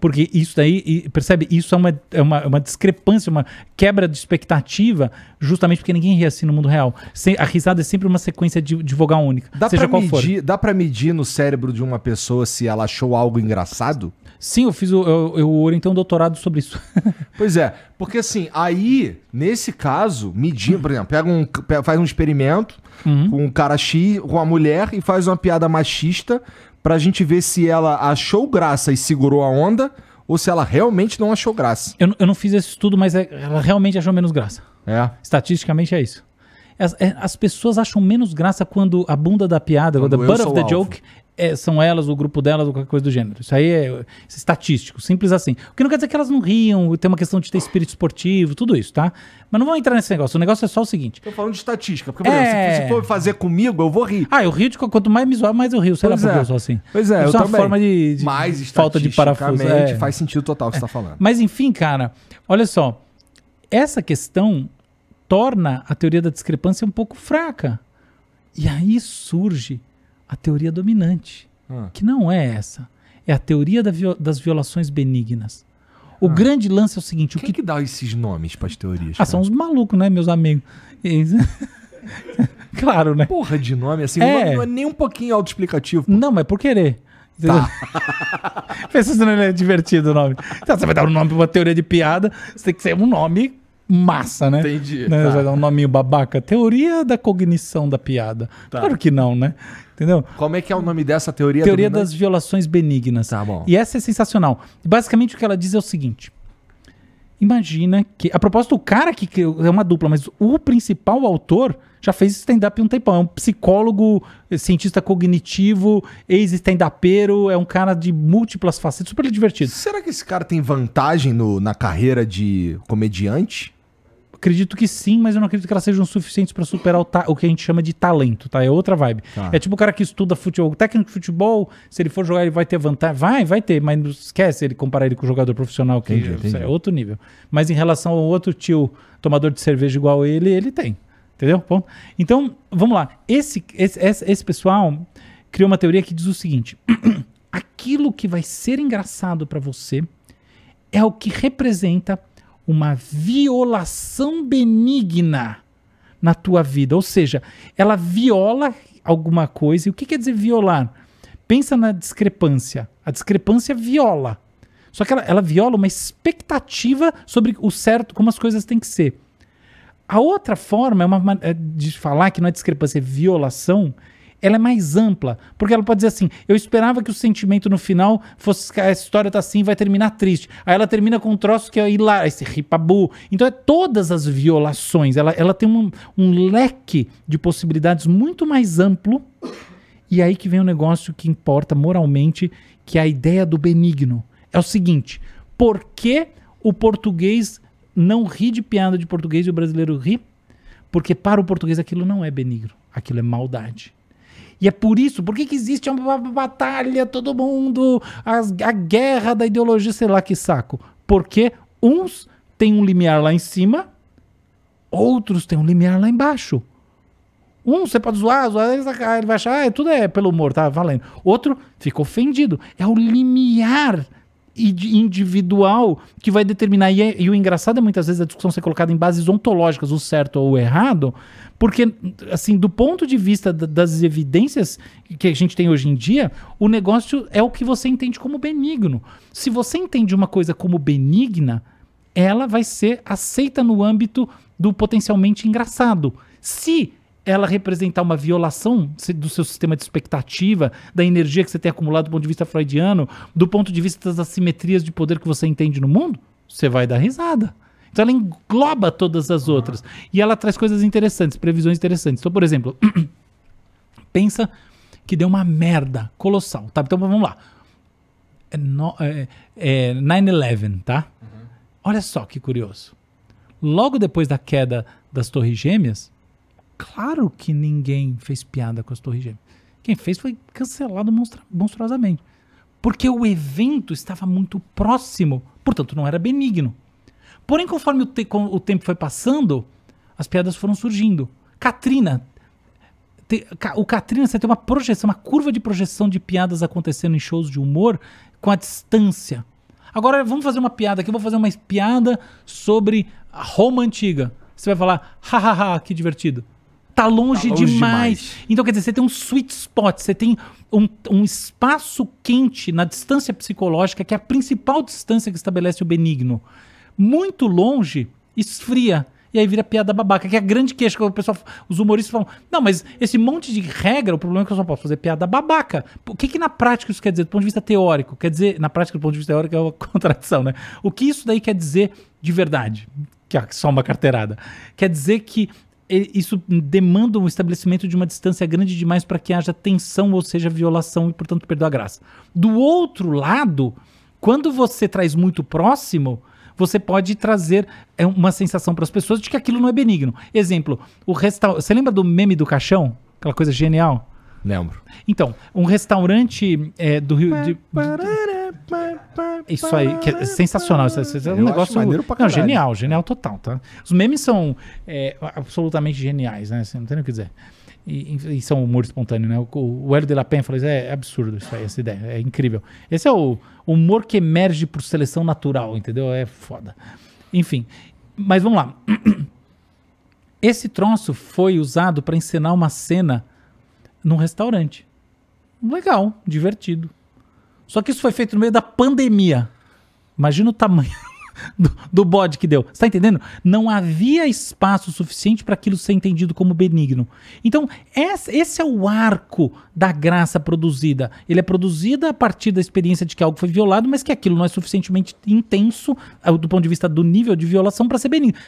Porque isso daí, percebe? Isso é uma, é uma, uma discrepância, uma quebra de expectativa, justamente porque ninguém ri assim no mundo real. Sem, a risada é sempre uma sequência de, de vogal única, dá seja qual medir, for. Dá pra medir no cérebro de uma pessoa se ela achou algo engraçado? Sim, eu fiz o, eu, eu orientei um doutorado sobre isso. pois é, porque assim, aí, nesse caso, medir, por exemplo, pega um, faz um experimento uhum. com um cara X, com uma mulher e faz uma piada machista para a gente ver se ela achou graça e segurou a onda ou se ela realmente não achou graça. Eu, eu não fiz esse estudo, mas é, ela realmente achou menos graça. É. Estatisticamente é isso. As, é, as pessoas acham menos graça quando a bunda da piada, quando, a butt of the alvo. joke é, são elas, o grupo delas, ou qualquer coisa do gênero. Isso aí é, estatístico, simples assim. O que não quer dizer que elas não riam, tem uma questão de ter espírito esportivo, tudo isso, tá? Mas não vamos entrar nesse negócio. O negócio é só o seguinte. Tô falando de estatística, porque, por é... se, se for fazer comigo, eu vou rir. Ah, eu rio de quanto mais me zoar, mais eu rio. Sei pois lá porque é. eu sou assim. Pois é, isso é uma também. forma de, de mais falta de parafuso. É. Faz sentido total o que você é. tá falando. Mas enfim, cara, olha só. Essa questão torna a teoria da discrepância um pouco fraca. E aí surge a teoria dominante, ah. que não é essa. É a teoria da viol das violações benignas. O ah. grande lance é o seguinte: o é que... que dá esses nomes para as teorias? Ah, cara? são os malucos, né, meus amigos? claro, né? Porra de nome, assim, é, é... não é nem um pouquinho autoexplicativo. Não, mas por querer. Tá. Pensa se não é divertido o nome. Então, você vai dar um nome pra uma teoria de piada, você tem que ser um nome massa, né? Entendi. Né? Tá. Um nominho babaca. Teoria da cognição da piada. Tá. Claro que não, né? Entendeu? Como é que é o nome dessa teoria? Teoria das violações benignas. Tá bom. E essa é sensacional. Basicamente o que ela diz é o seguinte. Imagina que. A propósito, o cara que criou. É uma dupla, mas o principal autor já fez stand-up um tempão. É um psicólogo, é, cientista cognitivo, ex-stand-upero, é um cara de múltiplas facetas, super divertido. Será que esse cara tem vantagem no, na carreira de comediante? acredito que sim, mas eu não acredito que elas sejam suficientes para superar o, o, que a gente chama de talento, tá? É outra vibe. Tá. É tipo o cara que estuda futebol, o técnico de futebol, se ele for jogar, ele vai ter vantagem. Vai, vai ter, mas não esquece ele comparar ele com o jogador profissional, que entendi, é, entendi. é outro nível. Mas em relação ao outro tio tomador de cerveja igual ele, ele tem. Entendeu? Ponto. então, vamos lá. Esse, esse, esse, esse pessoal criou uma teoria que diz o seguinte: aquilo que vai ser engraçado para você é o que representa uma violação benigna na tua vida. Ou seja, ela viola alguma coisa. E o que quer dizer violar? Pensa na discrepância. A discrepância viola. Só que ela, ela viola uma expectativa sobre o certo, como as coisas têm que ser. A outra forma é uma, é de falar que não é discrepância, é violação, ela é mais ampla, porque ela pode dizer assim: eu esperava que o sentimento no final fosse a história tá assim, vai terminar triste. Aí ela termina com um troço que é lá esse ripabu. Então é todas as violações, ela, ela tem um, um leque de possibilidades muito mais amplo. E aí que vem o um negócio que importa moralmente, que é a ideia do benigno. É o seguinte: por que o português não ri de piada de português e o brasileiro ri? Porque para o português aquilo não é benigno, aquilo é maldade. E é por isso, por que, que existe uma batalha, todo mundo, a, a guerra da ideologia, sei lá que saco. Porque uns têm um limiar lá em cima, outros têm um limiar lá embaixo. Um, você pode zoar, zoar, ele vai achar, ah, é, tudo é pelo humor, tá valendo. Outro fica ofendido. É o limiar individual que vai determinar. E, é, e, o engraçado é muitas vezes a discussão ser colocada em bases ontológicas, o certo ou o errado, porque, assim, do ponto de vista das evidências que a gente tem hoje em dia, o negócio é o que você entende como benigno. Se você entende uma coisa como benigna, ela vai ser aceita no âmbito do potencialmente engraçado. Se ela representar uma violação do seu sistema de expectativa, da energia que você tem acumulado do ponto de vista freudiano, do ponto de vista das assimetrias de poder que você entende no mundo, você vai dar risada. Então ela engloba todas as outras. E ela traz coisas interessantes, previsões interessantes. Então, por exemplo, pensa que deu uma merda colossal, tá? Então vamos lá. É, é, é 9-11, tá? Uhum. Olha só que curioso. Logo depois da queda das Torres Gêmeas, Claro que ninguém fez piada com as Torres Gêmeas. Quem fez foi cancelado monstruosamente. Porque o evento estava muito próximo, portanto não era benigno. Porém, conforme o, te o tempo foi passando, as piadas foram surgindo. Katrina. o Katrina, você tem uma projeção, uma curva de projeção de piadas acontecendo em shows de humor com a distância. Agora vamos fazer uma piada aqui, eu vou fazer uma piada sobre a Roma antiga. Você vai falar, hahaha, que divertido. Tá, tá longe, demais. demais. Então, quer dizer, você tem um sweet spot, você tem um, um espaço quente na distância psicológica, que é a principal distância que estabelece o benigno. Muito longe, esfria. E aí vira piada babaca, que é a grande queixa que o pessoal, os humoristas falam: não, mas esse monte de regra, o problema é que eu só posso fazer piada babaca. O que, que na prática isso quer dizer, do ponto de vista teórico? Quer dizer, na prática, do ponto de vista teórico, é uma contradição, né? O que isso daí quer dizer de verdade? Que é só uma carteirada. Quer dizer que isso demanda um estabelecimento de uma distância grande demais para que haja tensão, ou seja, violação, e portanto perda a graça. Do outro lado, quando você traz muito próximo, você pode trazer é, uma sensação para as pessoas de que aquilo não é benigno. Exemplo, o restaurante. Você lembra do meme do caixão? Aquela coisa genial? Lembro. Então, um restaurante é, do Rio. De, de, isso aí, que é sensacional. Isso é um Eu negócio. Maneiro pra não, genial, genial total, tá? Os memes são é, absolutamente geniais, né? Assim, não tem o que dizer. E, e, são humor espontâneo, né? O, o Hélio de la Penha falou: isso é, é absurdo isso aí, essa ideia, é incrível. Esse é o humor que emerge por seleção natural, entendeu? É foda. Enfim, mas vamos lá. Esse troço foi usado para encenar uma cena num restaurante. Legal, divertido. Só que isso foi feito no meio da pandemia. Imagina o tamanho do, do bode que deu. Você está entendendo? Não havia espaço suficiente para aquilo ser entendido como benigno. Então, esse é o arco da graça produzida. Ele é produzida a partir da experiência de que algo foi violado, mas que aquilo não é suficientemente intenso eh, do ponto de vista do nível de violação para ser benigno.